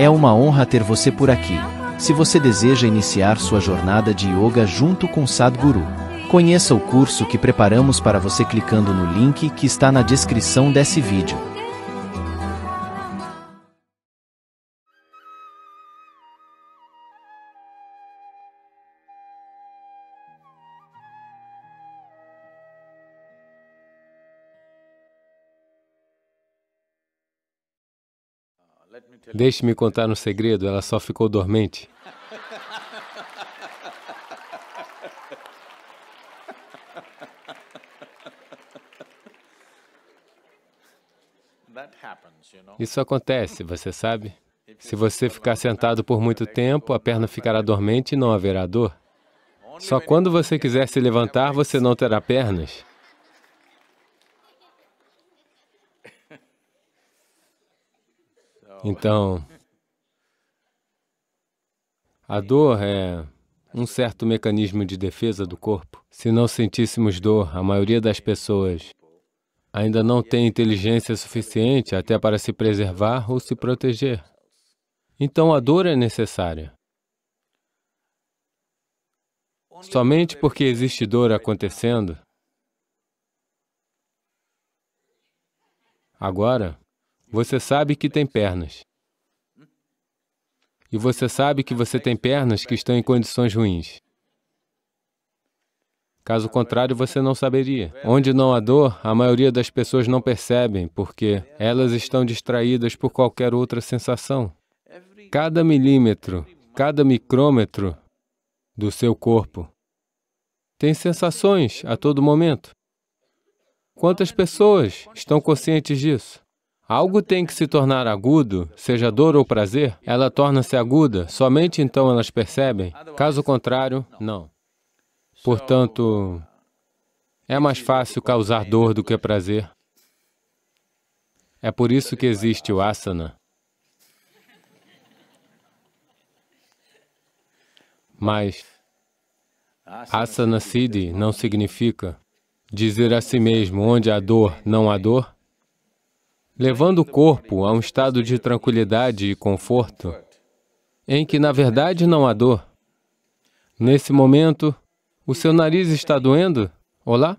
É uma honra ter você por aqui. Se você deseja iniciar sua jornada de yoga junto com Sadhguru, conheça o curso que preparamos para você clicando no link que está na descrição desse vídeo. Deixe-me contar um segredo, ela só ficou dormente. Isso acontece, você sabe? Se você ficar sentado por muito tempo, a perna ficará dormente e não haverá dor. Só quando você quiser se levantar, você não terá pernas. Então, a dor é um certo mecanismo de defesa do corpo. Se não sentíssemos dor, a maioria das pessoas ainda não tem inteligência suficiente até para se preservar ou se proteger. Então, a dor é necessária. Somente porque existe dor acontecendo, agora, você sabe que tem pernas. E você sabe que você tem pernas que estão em condições ruins. Caso contrário, você não saberia. Onde não há dor, a maioria das pessoas não percebem, porque elas estão distraídas por qualquer outra sensação. Cada milímetro, cada micrômetro do seu corpo tem sensações a todo momento. Quantas pessoas estão conscientes disso? Algo tem que se tornar agudo, seja dor ou prazer, ela torna-se aguda, somente então elas percebem. Caso contrário, não. Portanto, é mais fácil causar dor do que prazer. É por isso que existe o asana. Mas asana siddhi não significa dizer a si mesmo onde há dor, não há dor, levando o corpo a um estado de tranquilidade e conforto, em que, na verdade, não há dor. Nesse momento, o seu nariz está doendo? Olá?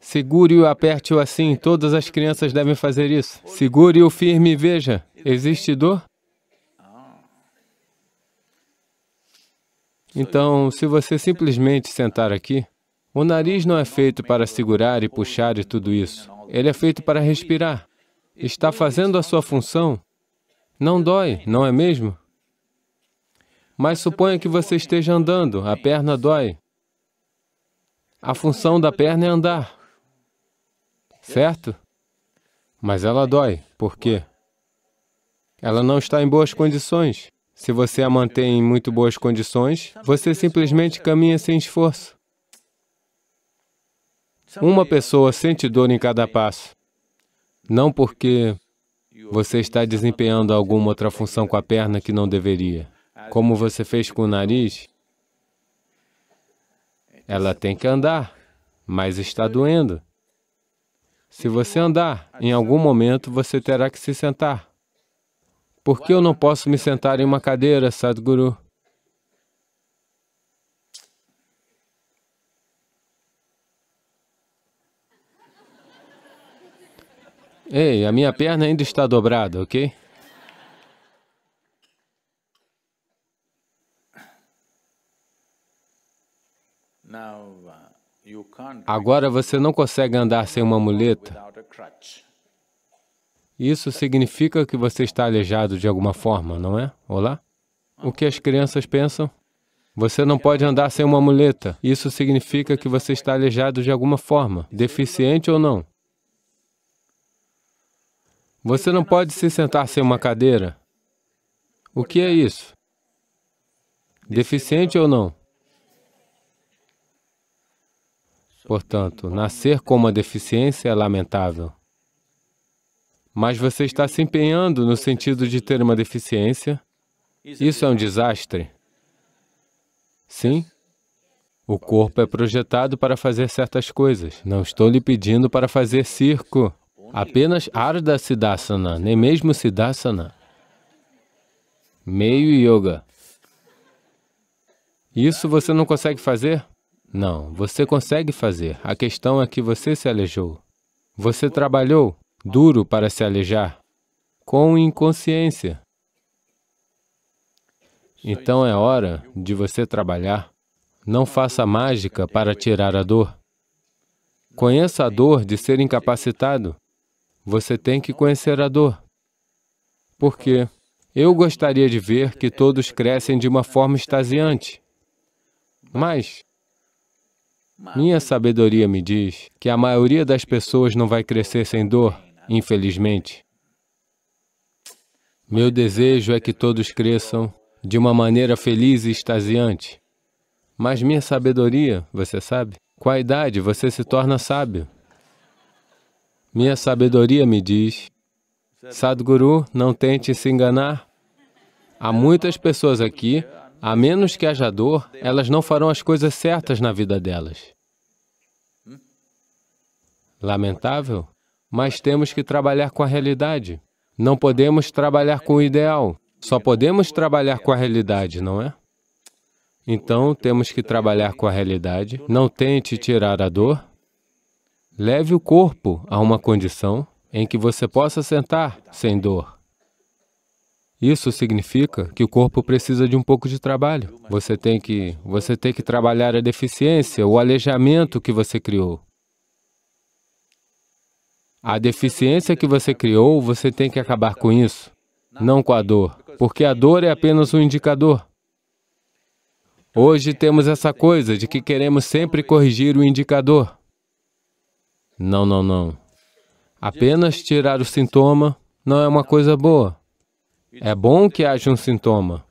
Segure-o e aperte-o assim, todas as crianças devem fazer isso. Segure-o firme e veja, existe dor? Então, se você simplesmente sentar aqui, o nariz não é feito para segurar e puxar e tudo isso. Ele é feito para respirar está fazendo a sua função. Não dói, não é mesmo? Mas suponha que você esteja andando, a perna dói. A função da perna é andar, certo? Mas ela dói, por quê? Ela não está em boas condições. Se você a mantém em muito boas condições, você simplesmente caminha sem esforço. Uma pessoa sente dor em cada passo. Não porque você está desempenhando alguma outra função com a perna que não deveria. Como você fez com o nariz, ela tem que andar, mas está doendo. Se você andar, em algum momento você terá que se sentar. Por que eu não posso me sentar em uma cadeira, Sadhguru? Ei, a minha perna ainda está dobrada, ok? Uh, Agora você não consegue andar sem uma muleta. Isso significa que você está aleijado de alguma forma, não é? Olá? O que as crianças pensam? Você não pode andar sem uma muleta. Isso significa que você está aleijado de alguma forma, deficiente ou não. Você não pode se sentar sem uma cadeira. O que é isso? Deficiente ou não? Portanto, nascer com uma deficiência é lamentável. Mas você está se empenhando no sentido de ter uma deficiência. Isso é um desastre. Sim, o corpo é projetado para fazer certas coisas. Não estou lhe pedindo para fazer circo apenas Arda Siddhasana, nem mesmo Siddhasana. Meio Yoga. Isso você não consegue fazer? Não, você consegue fazer. A questão é que você se aleijou. Você trabalhou duro para se alejar, com inconsciência. Então é hora de você trabalhar. Não faça mágica para tirar a dor. Conheça a dor de ser incapacitado você tem que conhecer a dor. Porque eu gostaria de ver que todos crescem de uma forma extasiante. Mas minha sabedoria me diz que a maioria das pessoas não vai crescer sem dor, infelizmente. Meu desejo é que todos cresçam de uma maneira feliz e extasiante. Mas minha sabedoria, você sabe? Com a idade, você se torna sábio. Minha sabedoria me diz, Sadhguru, não tente se enganar. Há muitas pessoas aqui, a menos que haja dor, elas não farão as coisas certas na vida delas. Lamentável, mas temos que trabalhar com a realidade. Não podemos trabalhar com o ideal, só podemos trabalhar com a realidade, não é? Então, temos que trabalhar com a realidade. Não tente tirar a dor, Leve o corpo a uma condição em que você possa sentar sem dor. Isso significa que o corpo precisa de um pouco de trabalho. Você tem que, você tem que trabalhar a deficiência, o aleijamento que você criou. A deficiência que você criou, você tem que acabar com isso, não com a dor, porque a dor é apenas um indicador. Hoje temos essa coisa de que queremos sempre corrigir o indicador. Não, não, não. Apenas tirar o sintoma não é uma coisa boa. É bom que haja um sintoma,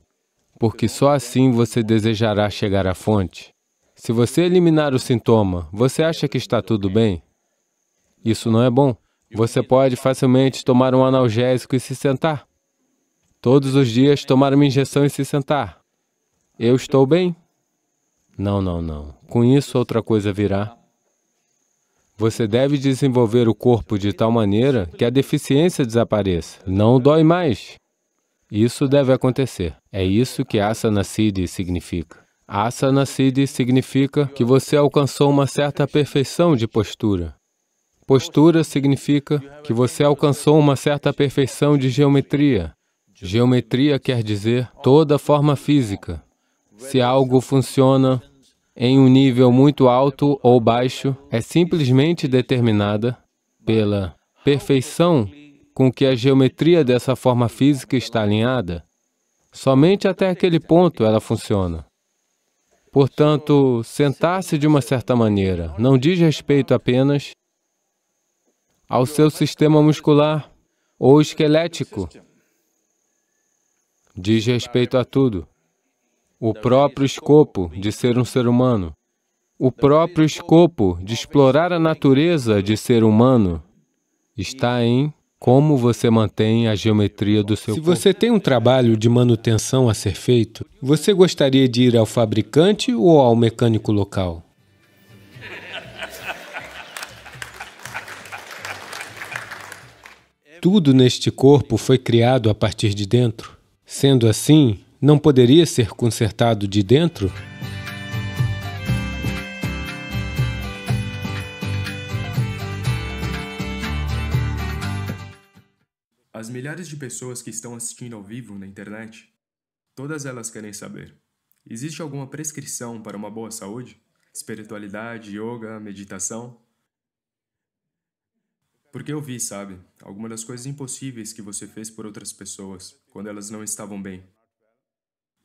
porque só assim você desejará chegar à fonte. Se você eliminar o sintoma, você acha que está tudo bem? Isso não é bom. Você pode facilmente tomar um analgésico e se sentar. Todos os dias tomar uma injeção e se sentar. Eu estou bem? Não, não, não. Com isso, outra coisa virá. Você deve desenvolver o corpo de tal maneira que a deficiência desapareça. Não dói mais. Isso deve acontecer. É isso que Asana Siddhi significa. Asana Siddhi significa que você alcançou uma certa perfeição de postura. Postura significa que você alcançou uma certa perfeição de geometria. Geometria quer dizer toda forma física. Se algo funciona em um nível muito alto ou baixo é simplesmente determinada pela perfeição com que a geometria dessa forma física está alinhada. Somente até aquele ponto ela funciona. Portanto, sentar-se de uma certa maneira não diz respeito apenas ao seu sistema muscular ou esquelético. Diz respeito a tudo o próprio escopo de ser um ser humano, o próprio escopo de explorar a natureza de ser humano está em como você mantém a geometria do seu Se corpo. você tem um trabalho de manutenção a ser feito, você gostaria de ir ao fabricante ou ao mecânico local? Tudo neste corpo foi criado a partir de dentro. Sendo assim, não poderia ser consertado de dentro? As milhares de pessoas que estão assistindo ao vivo na internet, todas elas querem saber: existe alguma prescrição para uma boa saúde? Espiritualidade, yoga, meditação? Porque eu vi, sabe, algumas das coisas impossíveis que você fez por outras pessoas quando elas não estavam bem.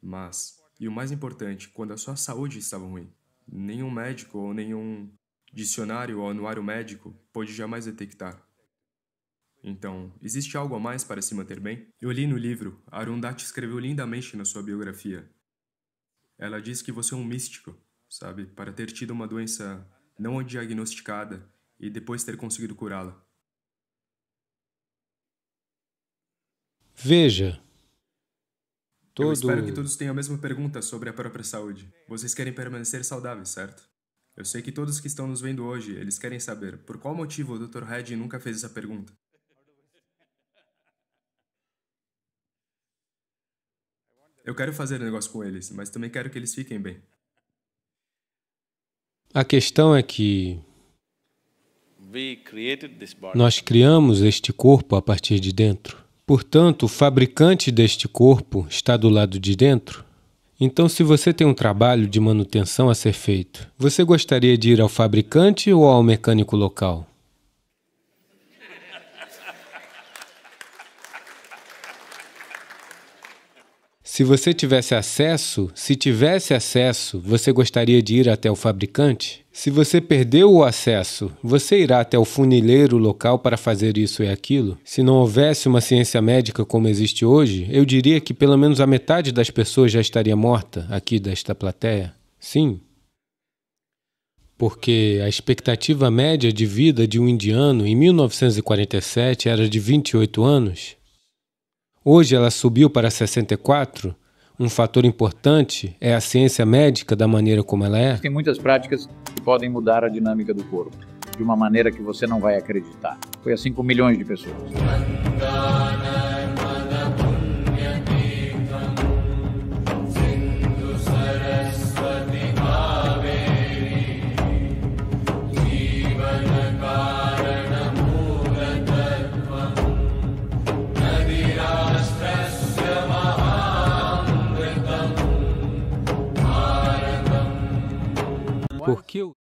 Mas, e o mais importante, quando a sua saúde estava ruim, nenhum médico ou nenhum dicionário ou anuário médico pôde jamais detectar. Então, existe algo a mais para se manter bem? Eu li no livro, Arundhati escreveu lindamente na sua biografia. Ela diz que você é um místico, sabe, para ter tido uma doença não diagnosticada e depois ter conseguido curá-la. Veja, Todo... Eu espero que todos tenham a mesma pergunta sobre a própria saúde. Vocês querem permanecer saudáveis, certo? Eu sei que todos que estão nos vendo hoje, eles querem saber por qual motivo o Dr. Red nunca fez essa pergunta. Eu quero fazer negócio com eles, mas também quero que eles fiquem bem. A questão é que nós criamos este corpo a partir de dentro. Portanto, o fabricante deste corpo está do lado de dentro? Então, se você tem um trabalho de manutenção a ser feito, você gostaria de ir ao fabricante ou ao mecânico local? Se você tivesse acesso, se tivesse acesso, você gostaria de ir até o fabricante? Se você perdeu o acesso, você irá até o funileiro local para fazer isso e aquilo? Se não houvesse uma ciência médica como existe hoje, eu diria que pelo menos a metade das pessoas já estaria morta aqui desta plateia. Sim. Porque a expectativa média de vida de um indiano em 1947 era de 28 anos, Hoje ela subiu para 64. Um fator importante é a ciência médica da maneira como ela é. Tem muitas práticas que podem mudar a dinâmica do corpo de uma maneira que você não vai acreditar. Foi assim com milhões de pessoas. porque